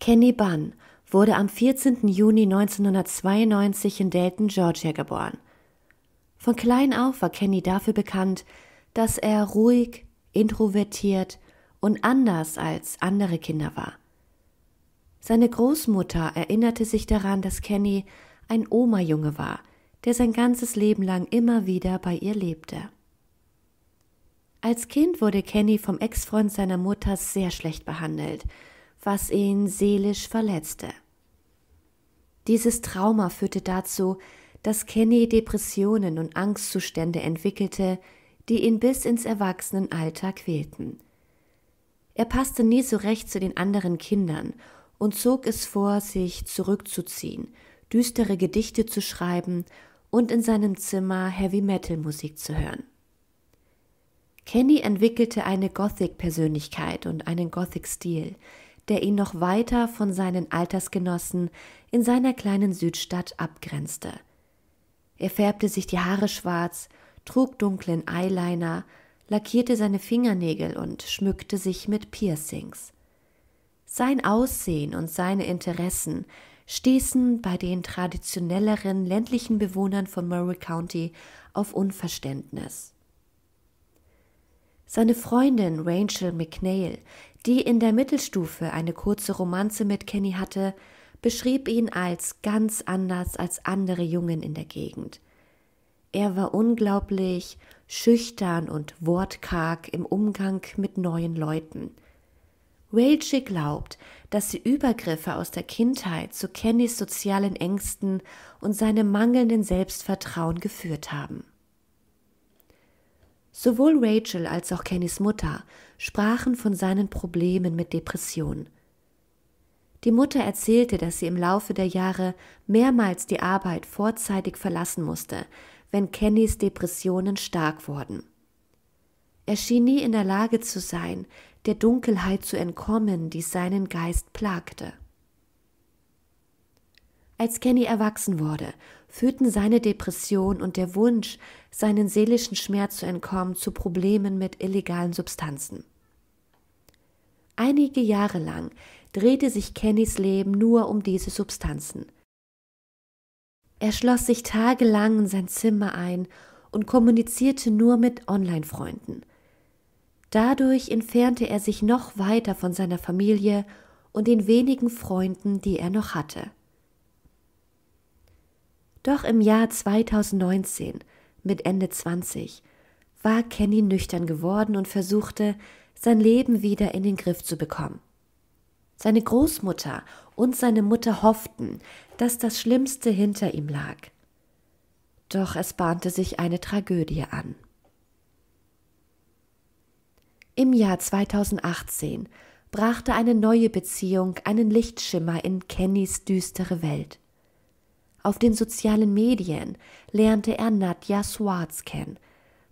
Kenny Bunn wurde am 14. Juni 1992 in Dayton, Georgia geboren. Von klein auf war Kenny dafür bekannt, dass er ruhig, introvertiert und anders als andere Kinder war. Seine Großmutter erinnerte sich daran, dass Kenny ein Oma-Junge war, der sein ganzes Leben lang immer wieder bei ihr lebte. Als Kind wurde Kenny vom Ex-Freund seiner Mutter sehr schlecht behandelt – was ihn seelisch verletzte. Dieses Trauma führte dazu, dass Kenny Depressionen und Angstzustände entwickelte, die ihn bis ins Erwachsenenalter quälten. Er passte nie so recht zu den anderen Kindern und zog es vor, sich zurückzuziehen, düstere Gedichte zu schreiben und in seinem Zimmer Heavy Metal Musik zu hören. Kenny entwickelte eine Gothic Persönlichkeit und einen Gothic Stil, der ihn noch weiter von seinen Altersgenossen in seiner kleinen Südstadt abgrenzte. Er färbte sich die Haare schwarz, trug dunklen Eyeliner, lackierte seine Fingernägel und schmückte sich mit Piercings. Sein Aussehen und seine Interessen stießen bei den traditionelleren ländlichen Bewohnern von Murray County auf Unverständnis. Seine Freundin Rachel McNeil, die in der Mittelstufe eine kurze Romanze mit Kenny hatte, beschrieb ihn als ganz anders als andere Jungen in der Gegend. Er war unglaublich schüchtern und wortkarg im Umgang mit neuen Leuten. Rachel glaubt, dass die Übergriffe aus der Kindheit zu Kennys sozialen Ängsten und seinem mangelnden Selbstvertrauen geführt haben. Sowohl Rachel als auch Kennys Mutter sprachen von seinen Problemen mit Depressionen. Die Mutter erzählte, dass sie im Laufe der Jahre mehrmals die Arbeit vorzeitig verlassen musste, wenn Kennys Depressionen stark wurden. Er schien nie in der Lage zu sein, der Dunkelheit zu entkommen, die seinen Geist plagte. Als Kenny erwachsen wurde führten seine Depression und der Wunsch, seinen seelischen Schmerz zu entkommen, zu Problemen mit illegalen Substanzen. Einige Jahre lang drehte sich Kennys Leben nur um diese Substanzen. Er schloss sich tagelang in sein Zimmer ein und kommunizierte nur mit Online-Freunden. Dadurch entfernte er sich noch weiter von seiner Familie und den wenigen Freunden, die er noch hatte. Doch im Jahr 2019, mit Ende 20, war Kenny nüchtern geworden und versuchte, sein Leben wieder in den Griff zu bekommen. Seine Großmutter und seine Mutter hofften, dass das Schlimmste hinter ihm lag. Doch es bahnte sich eine Tragödie an. Im Jahr 2018 brachte eine neue Beziehung einen Lichtschimmer in Kennys düstere Welt. Auf den sozialen Medien lernte er Nadja Swartz kennen,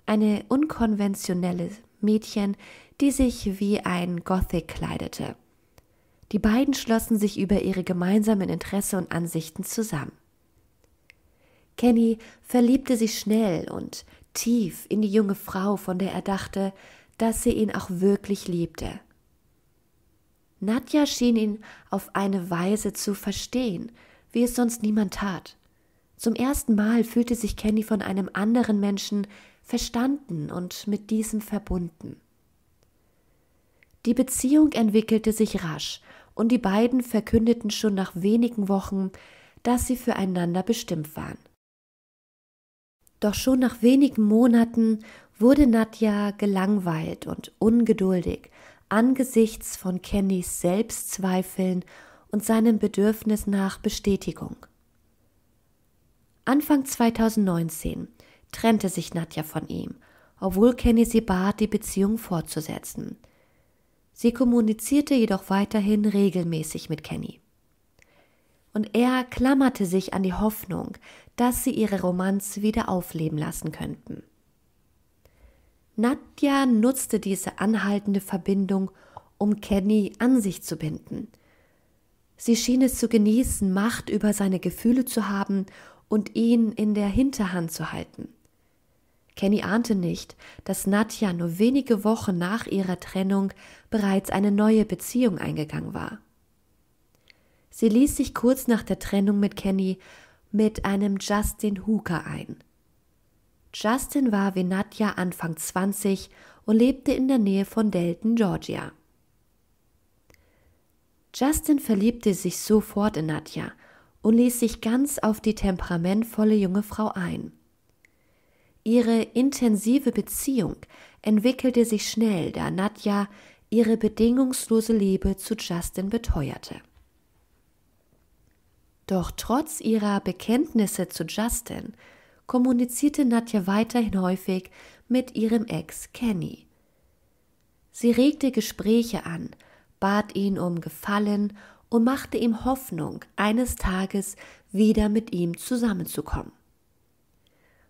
eine unkonventionelle Mädchen, die sich wie ein Gothic kleidete. Die beiden schlossen sich über ihre gemeinsamen Interesse und Ansichten zusammen. Kenny verliebte sich schnell und tief in die junge Frau, von der er dachte, dass sie ihn auch wirklich liebte. Nadja schien ihn auf eine Weise zu verstehen, wie es sonst niemand tat. Zum ersten Mal fühlte sich Kenny von einem anderen Menschen verstanden und mit diesem verbunden. Die Beziehung entwickelte sich rasch, und die beiden verkündeten schon nach wenigen Wochen, dass sie füreinander bestimmt waren. Doch schon nach wenigen Monaten wurde Nadja gelangweilt und ungeduldig angesichts von Kennys Selbstzweifeln und seinem Bedürfnis nach Bestätigung. Anfang 2019 trennte sich Nadja von ihm, obwohl Kenny sie bat, die Beziehung fortzusetzen. Sie kommunizierte jedoch weiterhin regelmäßig mit Kenny. Und er klammerte sich an die Hoffnung, dass sie ihre Romanze wieder aufleben lassen könnten. Nadja nutzte diese anhaltende Verbindung, um Kenny an sich zu binden. Sie schien es zu genießen, Macht über seine Gefühle zu haben und ihn in der Hinterhand zu halten. Kenny ahnte nicht, dass Nadja nur wenige Wochen nach ihrer Trennung bereits eine neue Beziehung eingegangen war. Sie ließ sich kurz nach der Trennung mit Kenny mit einem Justin Hooker ein. Justin war wie Nadja Anfang 20 und lebte in der Nähe von Delton, Georgia. Justin verliebte sich sofort in Nadja und ließ sich ganz auf die temperamentvolle junge Frau ein. Ihre intensive Beziehung entwickelte sich schnell, da Nadja ihre bedingungslose Liebe zu Justin beteuerte. Doch trotz ihrer Bekenntnisse zu Justin kommunizierte Nadja weiterhin häufig mit ihrem Ex Kenny. Sie regte Gespräche an bat ihn um Gefallen und machte ihm Hoffnung, eines Tages wieder mit ihm zusammenzukommen.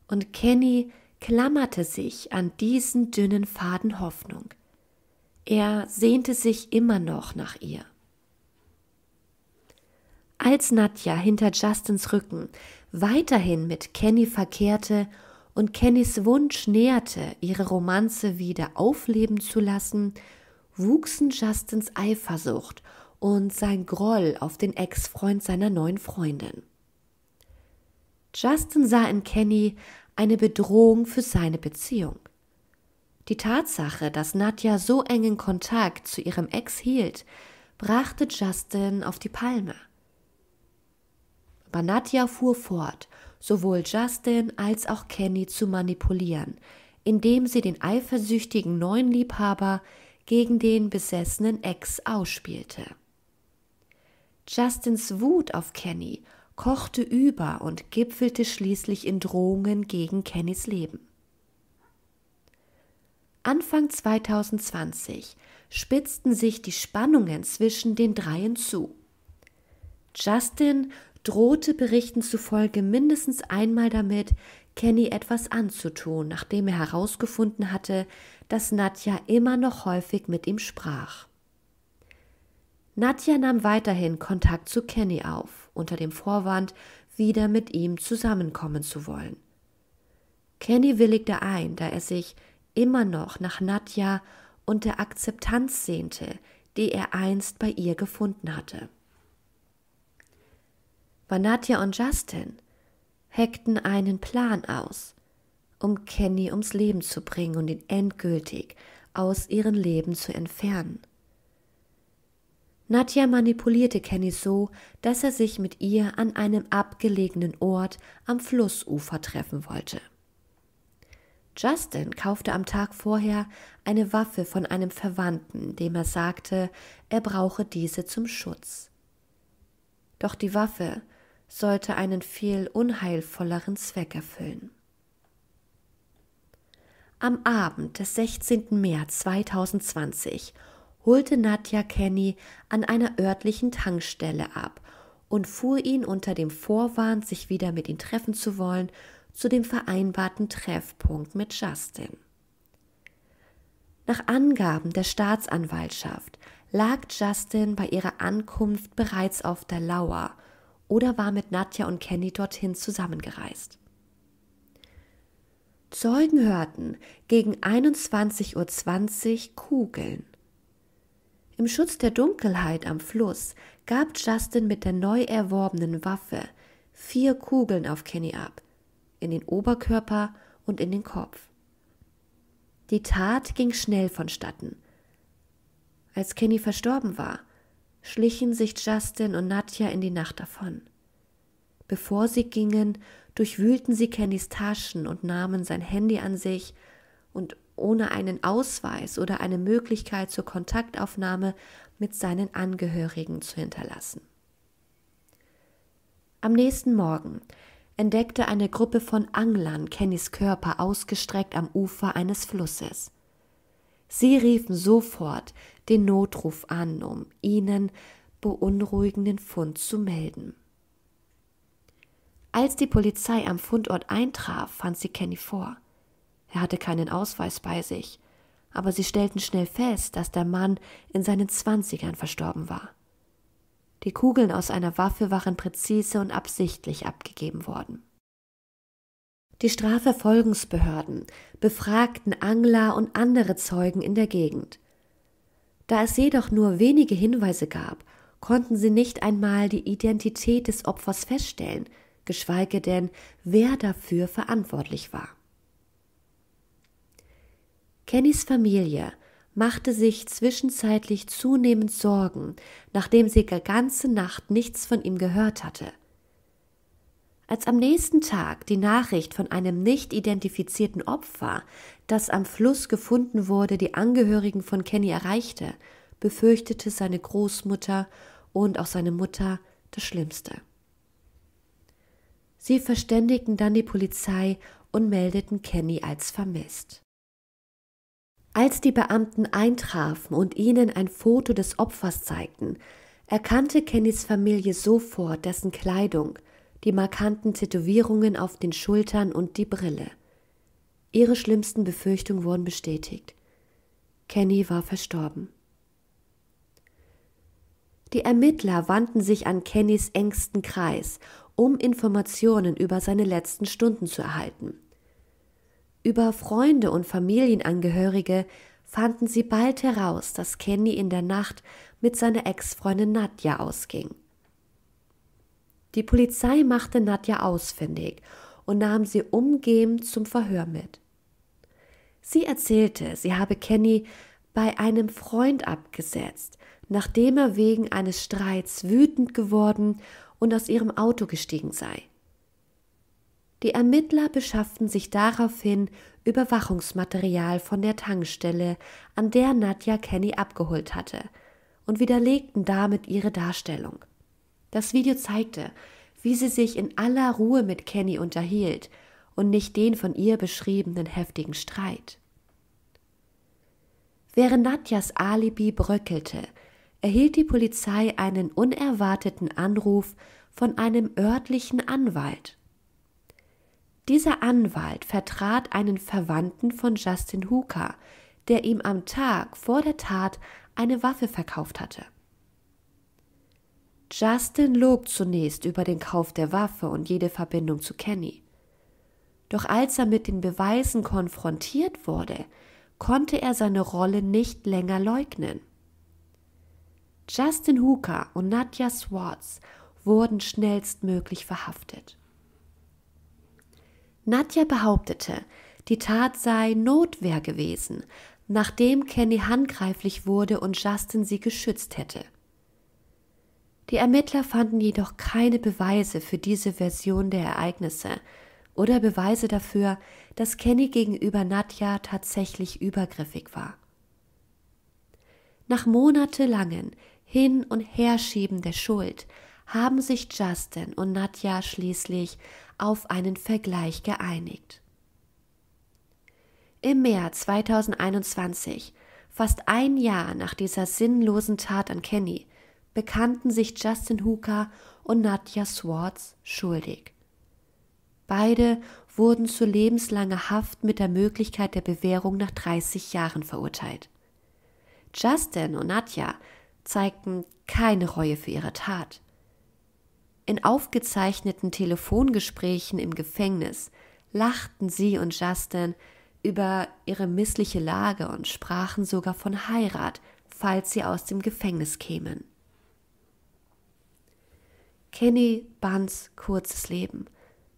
Und Kenny klammerte sich an diesen dünnen Faden Hoffnung. Er sehnte sich immer noch nach ihr. Als Nadja hinter Justins Rücken weiterhin mit Kenny verkehrte und Kennys Wunsch näherte, ihre Romanze wieder aufleben zu lassen, wuchsen Justins Eifersucht und sein Groll auf den Ex-Freund seiner neuen Freundin. Justin sah in Kenny eine Bedrohung für seine Beziehung. Die Tatsache, dass Nadja so engen Kontakt zu ihrem Ex hielt, brachte Justin auf die Palme. Aber Nadja fuhr fort, sowohl Justin als auch Kenny zu manipulieren, indem sie den eifersüchtigen neuen Liebhaber gegen den besessenen Ex ausspielte. Justins Wut auf Kenny kochte über und gipfelte schließlich in Drohungen gegen Kennys Leben. Anfang 2020 spitzten sich die Spannungen zwischen den dreien zu. Justin drohte Berichten zufolge mindestens einmal damit, Kenny etwas anzutun, nachdem er herausgefunden hatte, dass Nadja immer noch häufig mit ihm sprach. Nadja nahm weiterhin Kontakt zu Kenny auf, unter dem Vorwand, wieder mit ihm zusammenkommen zu wollen. Kenny willigte ein, da er sich immer noch nach Nadja und der Akzeptanz sehnte, die er einst bei ihr gefunden hatte. Nadja und Justin heckten einen Plan aus, um Kenny ums Leben zu bringen und ihn endgültig aus ihrem Leben zu entfernen. Nadja manipulierte Kenny so, dass er sich mit ihr an einem abgelegenen Ort am Flussufer treffen wollte. Justin kaufte am Tag vorher eine Waffe von einem Verwandten, dem er sagte, er brauche diese zum Schutz. Doch die Waffe sollte einen viel unheilvolleren Zweck erfüllen. Am Abend des 16. März 2020 holte Nadja Kenny an einer örtlichen Tankstelle ab und fuhr ihn unter dem Vorwand, sich wieder mit ihm treffen zu wollen, zu dem vereinbarten Treffpunkt mit Justin. Nach Angaben der Staatsanwaltschaft lag Justin bei ihrer Ankunft bereits auf der Lauer oder war mit Nadja und Kenny dorthin zusammengereist. Zeugen hörten gegen 21.20 Uhr Kugeln. Im Schutz der Dunkelheit am Fluss gab Justin mit der neu erworbenen Waffe vier Kugeln auf Kenny ab, in den Oberkörper und in den Kopf. Die Tat ging schnell vonstatten. Als Kenny verstorben war, schlichen sich Justin und Nadja in die Nacht davon. Bevor sie gingen, durchwühlten sie Kennys Taschen und nahmen sein Handy an sich, und ohne einen Ausweis oder eine Möglichkeit zur Kontaktaufnahme mit seinen Angehörigen zu hinterlassen. Am nächsten Morgen entdeckte eine Gruppe von Anglern Kennys Körper ausgestreckt am Ufer eines Flusses. Sie riefen sofort den Notruf an, um ihnen beunruhigenden Fund zu melden. Als die Polizei am Fundort eintraf, fand sie Kenny vor. Er hatte keinen Ausweis bei sich, aber sie stellten schnell fest, dass der Mann in seinen Zwanzigern verstorben war. Die Kugeln aus einer Waffe waren präzise und absichtlich abgegeben worden. Die Strafverfolgungsbehörden befragten Angler und andere Zeugen in der Gegend. Da es jedoch nur wenige Hinweise gab, konnten sie nicht einmal die Identität des Opfers feststellen, geschweige denn, wer dafür verantwortlich war. Kennys Familie machte sich zwischenzeitlich zunehmend Sorgen, nachdem sie die ganze Nacht nichts von ihm gehört hatte. Als am nächsten Tag die Nachricht von einem nicht identifizierten Opfer, das am Fluss gefunden wurde, die Angehörigen von Kenny erreichte, befürchtete seine Großmutter und auch seine Mutter das Schlimmste. Sie verständigten dann die Polizei und meldeten Kenny als vermisst. Als die Beamten eintrafen und ihnen ein Foto des Opfers zeigten, erkannte Kennys Familie sofort dessen Kleidung, die markanten Tätowierungen auf den Schultern und die Brille. Ihre schlimmsten Befürchtungen wurden bestätigt. Kenny war verstorben. Die Ermittler wandten sich an Kennys engsten Kreis um Informationen über seine letzten Stunden zu erhalten. Über Freunde und Familienangehörige fanden sie bald heraus, dass Kenny in der Nacht mit seiner Ex-Freundin Nadja ausging. Die Polizei machte Nadja ausfindig und nahm sie umgehend zum Verhör mit. Sie erzählte, sie habe Kenny bei einem Freund abgesetzt, nachdem er wegen eines Streits wütend geworden und aus ihrem Auto gestiegen sei. Die Ermittler beschafften sich daraufhin Überwachungsmaterial von der Tankstelle, an der Nadja Kenny abgeholt hatte, und widerlegten damit ihre Darstellung. Das Video zeigte, wie sie sich in aller Ruhe mit Kenny unterhielt und nicht den von ihr beschriebenen heftigen Streit. Während Nadjas Alibi bröckelte, erhielt die Polizei einen unerwarteten Anruf von einem örtlichen Anwalt. Dieser Anwalt vertrat einen Verwandten von Justin Hooker, der ihm am Tag vor der Tat eine Waffe verkauft hatte. Justin log zunächst über den Kauf der Waffe und jede Verbindung zu Kenny. Doch als er mit den Beweisen konfrontiert wurde, konnte er seine Rolle nicht länger leugnen. Justin Hooker und Nadja Swartz wurden schnellstmöglich verhaftet. Nadja behauptete, die Tat sei Notwehr gewesen, nachdem Kenny handgreiflich wurde und Justin sie geschützt hätte. Die Ermittler fanden jedoch keine Beweise für diese Version der Ereignisse oder Beweise dafür, dass Kenny gegenüber Nadja tatsächlich übergriffig war. Nach monatelangen hin- und Herschieben der Schuld haben sich Justin und Nadja schließlich auf einen Vergleich geeinigt. Im März 2021, fast ein Jahr nach dieser sinnlosen Tat an Kenny, bekannten sich Justin Hooker und Nadja Swartz schuldig. Beide wurden zu lebenslanger Haft mit der Möglichkeit der Bewährung nach 30 Jahren verurteilt. Justin und Nadja zeigten keine Reue für ihre Tat. In aufgezeichneten Telefongesprächen im Gefängnis lachten sie und Justin über ihre missliche Lage und sprachen sogar von Heirat, falls sie aus dem Gefängnis kämen. Kenny Bunns kurzes Leben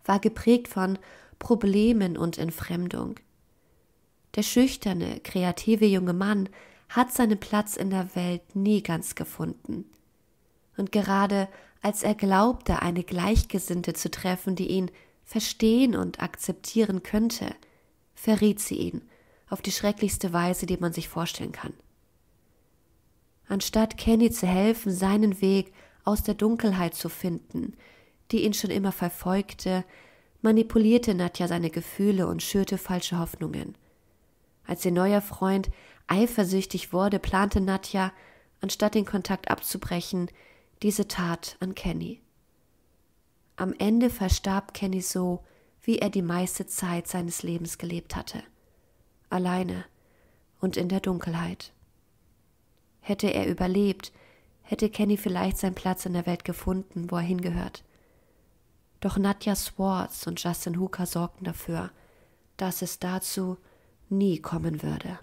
war geprägt von Problemen und Entfremdung. Der schüchterne, kreative junge Mann hat seinen Platz in der Welt nie ganz gefunden. Und gerade als er glaubte, eine Gleichgesinnte zu treffen, die ihn verstehen und akzeptieren könnte, verriet sie ihn auf die schrecklichste Weise, die man sich vorstellen kann. Anstatt Kenny zu helfen, seinen Weg aus der Dunkelheit zu finden, die ihn schon immer verfolgte, manipulierte Nadja seine Gefühle und schürte falsche Hoffnungen. Als ihr neuer Freund eifersüchtig wurde, plante Nadja, anstatt den Kontakt abzubrechen, diese Tat an Kenny. Am Ende verstarb Kenny so, wie er die meiste Zeit seines Lebens gelebt hatte. Alleine und in der Dunkelheit. Hätte er überlebt, hätte Kenny vielleicht seinen Platz in der Welt gefunden, wo er hingehört. Doch Nadja Swartz und Justin Hooker sorgten dafür, dass es dazu nie kommen würde.